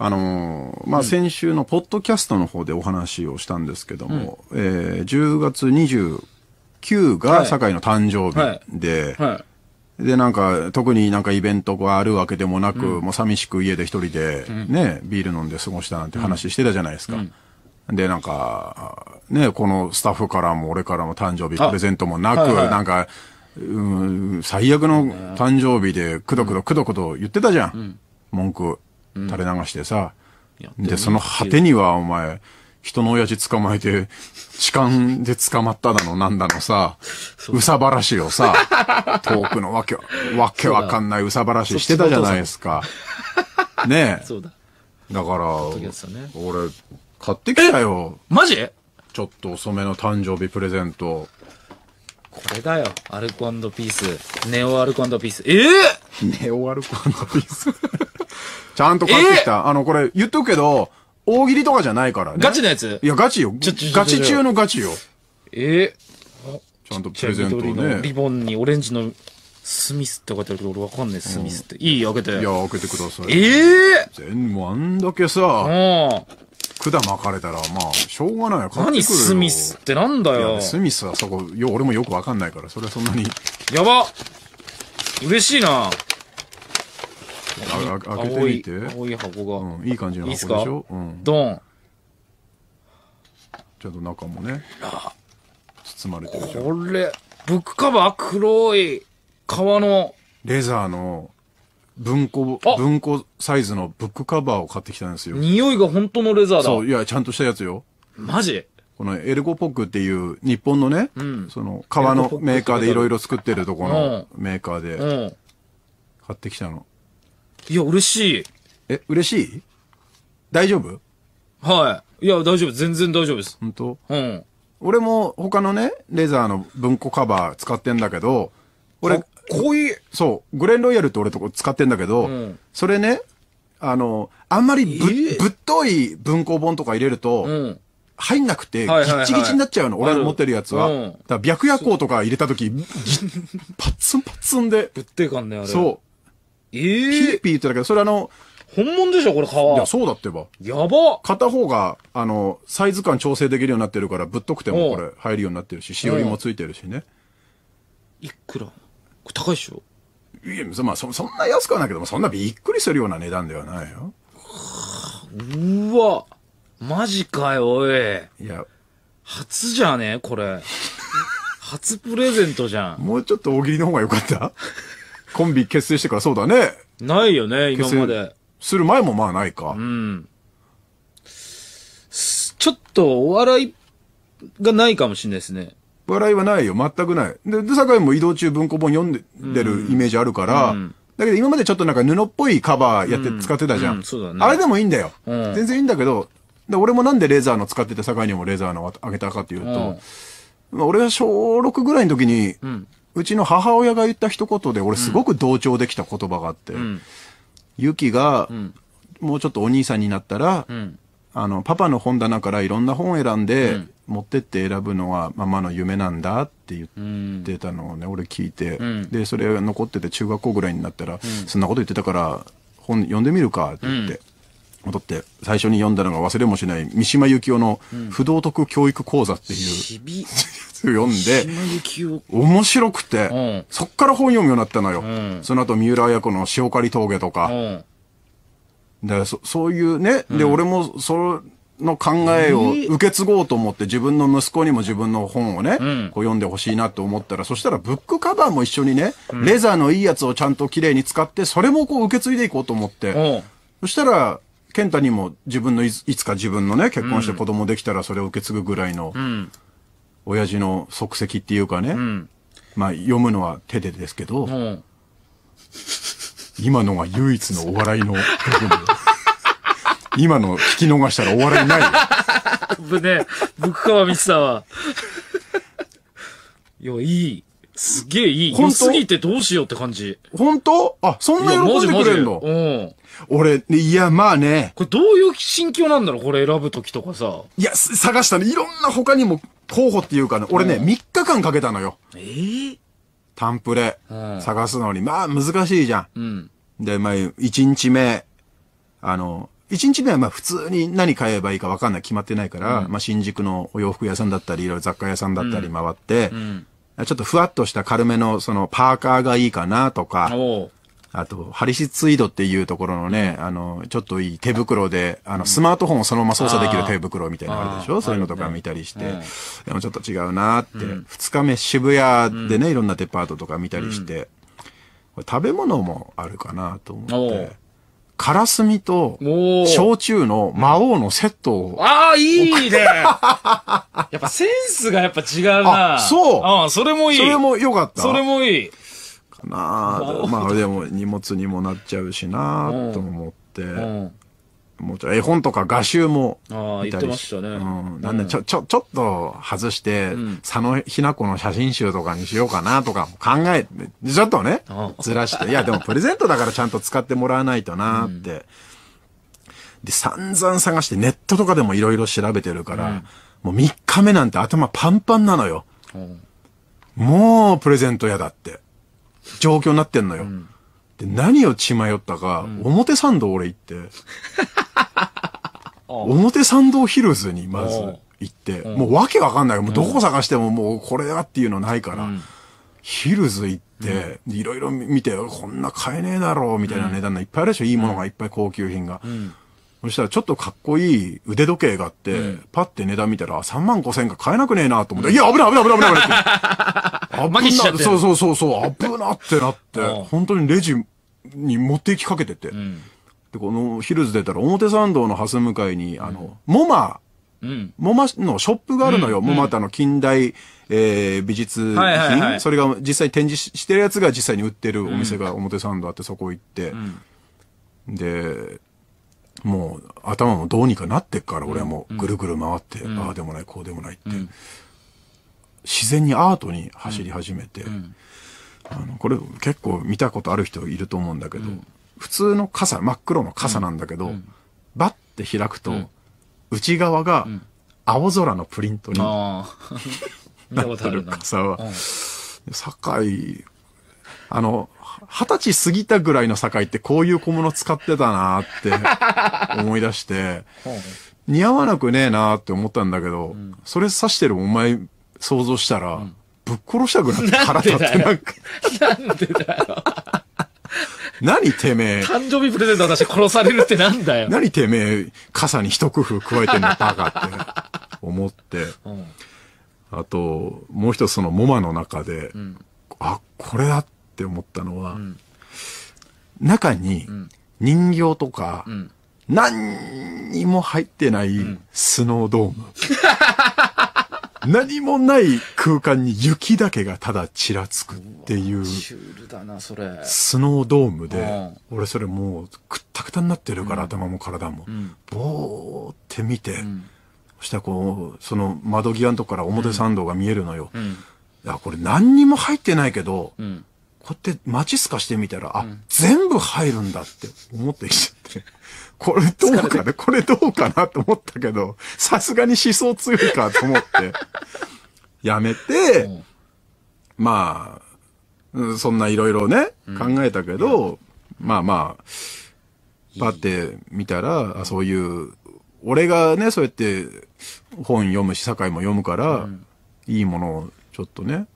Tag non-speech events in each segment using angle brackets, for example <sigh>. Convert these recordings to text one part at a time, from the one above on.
あのまあ、先週のポッドキャストの方でお話をしたんですけども、うん、えー、10月29が酒井の誕生日で、はいはい、で、なんか、特になんかイベントがあるわけでもなく、うん、もう寂しく家で一人でね、うん、ビール飲んで過ごしたなんて話してたじゃないですか。で、なんか、ね、このスタッフからも俺からも誕生日プレゼントもなく、はいはい、なんか、うん、最悪の誕生日でくどくどくどくど言ってたじゃん。文句。垂れ流してさ、うん、で、その果てにはお前、人の親父捕まえて、<laughs> 痴漢で捕まっただの、なんだのさ、うさばらしをさ、<laughs> 遠くのわけ、わけわかんないうさばらししてたじゃないですか。ねえ。そうだ。だから、ね、俺、買ってきたよ。マジちょっと遅めの誕生日プレゼント。これだよ。アルコピース。ネオアルコピース。ええー、<laughs> ネオアルコピース。ちゃんと買ってきた。あの、これ言っとくけど、大喜利とかじゃないからね。ガチのやついや、ガチよ。ガチ中のガチよ。えちゃんとプレゼントね。リボンにオレンジのスミスって書いてあるけど、俺わかんない、スミスって。いい開けて。いや、開けてください。ええ全部あんだけさ、うん。管巻かれたら、まあ、しょうがないよ。何スミスってなんだよスミスはそこ、よ、俺もよくわかんないから、それはそんなに。やば嬉しいな。あ開けてみて青い箱が、うん、いい感じの箱でしょいうん、ドンちょっと中もね包まれてるじゃんこれブックカバー黒い革のレザーの文庫、文庫サイズのブックカバーを買ってきたんですよ。匂いが本当のレザーだ。そう、いや、ちゃんとしたやつよ。マジこのエルゴポックっていう日本のね、うん、その革のメーカーでいろいろ作ってるとこのメーカーで買ってきたの。いや、嬉しい。え、嬉しい大丈夫はい。いや、大丈夫。全然大丈夫です。本当うん。俺も他のね、レーザーの文庫カバー使ってんだけど、俺、こういう。そう。グレンロイヤルって俺とこ使ってんだけど、うん、それね、あの、あんまりぶえー、ぶっとい文庫本とか入れると、うん、入んなくて、ぎっちぎちになっちゃうの、俺の持ってるやつは。うん、だから、白夜行とか入れた時、パッツンパッツンで。ぶって感ね、あれ。そう。ええー、ピーピーってだけど、それあの、本物でしょこれ皮。いや、そうだってば。やば片方が、あの、サイズ感調整できるようになってるから、ぶっとくてもこれ入るようになってるし、しおりもついてるしね。いくらこれ高いでしょいや、まあそ、そんな安くはないけども、そんなびっくりするような値段ではないよ。うわマジかよ、おい。いや。初じゃねこれ。初プレゼントじゃん。もうちょっと大喜利の方が良かったコンビ結成してからそうだね。ないよね、今まで。する前もまあないか。うん。ちょっとお笑いがないかもしれないですね。笑いはないよ、全くない。で、で酒井も移動中文庫本読んでるイメージあるから、うん、だけど今までちょっとなんか布っぽいカバーやって使ってたじゃん。うんうん、そうだね。あれでもいいんだよ。全然いいんだけど、で、俺もなんでレーザーの使ってて、酒井にもレーザーのあげたかっていうと、まあ、俺は小6ぐらいの時に、うちの母親が言った一言で、俺すごく同調できた言葉があって、うん、ユキが、もうちょっとお兄さんになったら、うん、あの、パパの本棚からいろんな本選んで、持ってって選ぶのはママの夢なんだって言ってたのをね、俺聞いて、で、それ残ってて中学校ぐらいになったら、そんなこと言ってたから、本読んでみるかって言って、戻って最初に読んだのが忘れもしない三島由紀夫の不道徳教育講座っていう、うん、<laughs> 読んで面白くて、うん、そっから本読むようになったのよ、うん、その後三浦綾子の「塩刈峠」とか、らそそういうねで、俺もその考えを受け継ごうと思って自分の息子にも自分の本をね、こう読んでほしいなと思ったらそしたらブックカバーも一緒にね、レザーのいいやつをちゃんときれいに使ってそれもこう受け継いでいこうと思って、そしたら健太にも自分のいつか自分のね、結婚して子供できたらそれを受け継ぐぐらいの、親父の足跡っていうかね、うん、まあ読むのは手でですけど、うん、今のが唯一のお笑いの部分 <laughs> 今の聞き逃したらお笑いないよ。ぶ <laughs> ね、僕つさんは。よ、<laughs> いい。すげえいい。良すぎてどうしようって感じ。本当あ、そんな喜んでくれんのうん。俺、いや、まあね。これどういう心境なんだろうこれ選ぶときとかさ。いや、探したね。いろんな他にも候補っていうかね、俺ね、3日間かけたのよ。ええー、タンプレ、探すのに。まあ、難しいじゃん。うん。で、まあ、1日目、あの、1日目はまあ普通に何買えばいいか分かんない決まってないから、うん、まあ新宿のお洋服屋さんだったり、いろいろ雑貨屋さんだったり回って、うん、ちょっとふわっとした軽めの、その、パーカーがいいかなとか、あと、ハリシツイードっていうところのね、あの、ちょっといい手袋で、あの、スマートフォンをそのまま操作できる手袋みたいなのあるでしょそういうのとか見たりして、でもちょっと違うなって、二、日目渋谷でね、いろんなデパートとか見たりして、食べ物もあるかなと思って、からすみと、焼酎の魔王のセットを。ああ、いいね <laughs> やっぱセンスがやっぱ違うな。あそうああ、それもいい。それも良かった。それもいい。かなまあ、でも荷物にもなっちゃうしなと思って。もうちょ絵本とか画集もああ、言ってましたね。うん。なんで、ちょ、ちょ、ちょっと外して、佐野ひな子の写真集とかにしようかなとか考えて、ちょっとね、ずらして、いや、でもプレゼントだからちゃんと使ってもらわないとなって。で、散々探して、ネットとかでもいろいろ調べてるから、もう3日目なんて頭パンパンなのよ。もうプレゼント嫌だって。状況になってんのよ。で、何を血迷ったか、表参道俺行って。表参道ヒルズにまず行って、もうわけわかんない。もうどこ探してももうこれだっていうのないから、ヒルズ行って、いろいろ見て、こんな買えねえだろう、みたいな値段がいっぱいあるでしょ。いいものがいっぱい高級品が。そしたらちょっとかっこいい腕時計があって、パって値段見たら3万5千円買えなくねえなと思って、いや、危ない危ない危ない危ない危ない。<laughs> 危ない。そうそうそう、そう危なってなって、本当にレジに持っていきかけてて。で、このヒルズ出たら表参道の蓮向かいに、あの、モマ、うん、モマのショップがあるのよ。うん、モマってあの近代、えー、美術品、はいはいはい、それが実際に展示してるやつが実際に売ってるお店が表参道あってそこ行って、うん、で、もう頭もどうにかなってっから俺はもうぐるぐる回って、ああでもないこうでもないって、自然にアートに走り始めて、あの、これ結構見たことある人いると思うんだけど、普通の傘、真っ黒の傘なんだけど、バッて開くと、内側が青空のプリントに、<laughs> なってる傘は、酒井、あの、二十歳過ぎたぐらいの酒井ってこういう小物使ってたなって <laughs> 思い出して、似合わなくねえなって思ったんだけど、それ刺してるお前想像したら、ぶっ殺したくなって腹立ってなんか。<laughs> なんでだよ。何てめえ。誕生日プレゼント私殺されるってなんだよ。何てめえ、傘に一工夫加えてんの、バカって <laughs> 思って。うん、あと、もう一つそのモマの中で、うん、あ、これだって思ったのは、うん、中に人形とか、何にも入ってないスノードーム。<laughs> 何もない空間に雪だけがただちらつくっていう。シュールだな、それ。スノードームで、俺それもうくったくたになってるから、頭も体も。ぼーって見て、そしたらこう、その窓際のとこから表参道が見えるのよ。いや、これ何にも入ってないけど、こうやって街すかしてみたら、あ、全部入るんだって思ってきて。<laughs> これどうかな、これどうかなと思ったけど、さすがに思想強いかと思って、やめて、うん、まあ、そんないろいろね、考えたけど、まあまあ、パって見たら、あそういう、俺がね、そうやって本読むし、社会も読むから、いいものをちょっとね。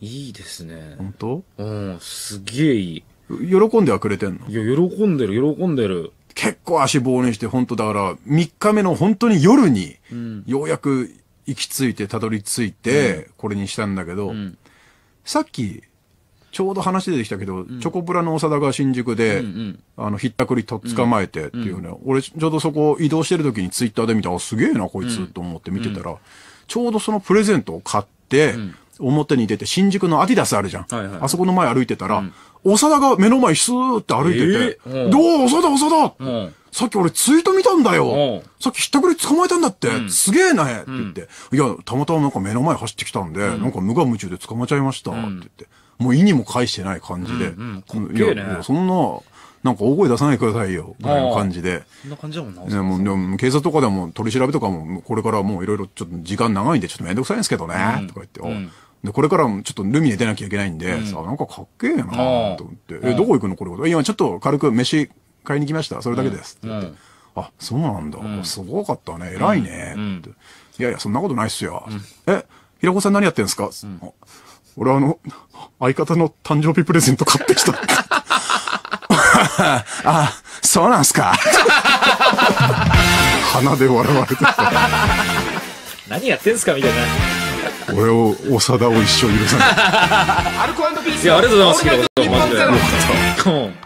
いいですね。本当うん、すげえいい。喜んではくれてんのいや、喜んでる、喜んでる。結構足棒にして、本当だから、3日目の本当に夜に、ようやく行き着いて、たどり着いて、これにしたんだけど、うん、さっき、ちょうど話出てきたけど、うん、チョコプラの長田が新宿で、うんうん、あの、ひったくりと捕まえてっていうね、うん、俺ちょうどそこ移動してる時にツイッターで見たら、すげえな、こいつ、と思って見てたら、ちょうどそのプレゼントを買って、表に出て、新宿のアディダスあるじゃん。はいはい、あそこの前歩いてたら、うん、長田が目の前スーって歩いてて、えー、どう長田長田、さっき俺ツイート見たんだよさっきひったくり捕まえたんだって、うん、すげえなえって言って、いや、たまたまなんか目の前走ってきたんで、なんか無我夢中で捕まえちゃいましたって言って、もう意にも介してない感じで、うんうんね、いや、そんな、なんか大声出さないでくださいよ、ぐらいの感じで。そんな感じだもんな。ね、もう、でも警察とかでも取り調べとかも、これからもういろいろちょっと時間長いんでちょっとめんどくさいんですけどね、うん、とか言って、うん、で、これからもちょっとルミネ出なきゃいけないんで、さ、あ、なんかかっけえなと思って、え、どこ行くのこれ今ちょっと軽く飯買いに来ました。それだけです。って言って。あ、そうなんだ。すごかったね。偉いね。っていやいや、そんなことないっすよ。え、平子さん何やってんすか俺あの、相方の誕生日プレゼント買ってきた。<laughs> あ、そうなんすか。<laughs> 鼻で笑われてた。<laughs> 何やってんすかみたいな。俺を長田を一生許さないアルコピースいやありがとうございますけどでよかった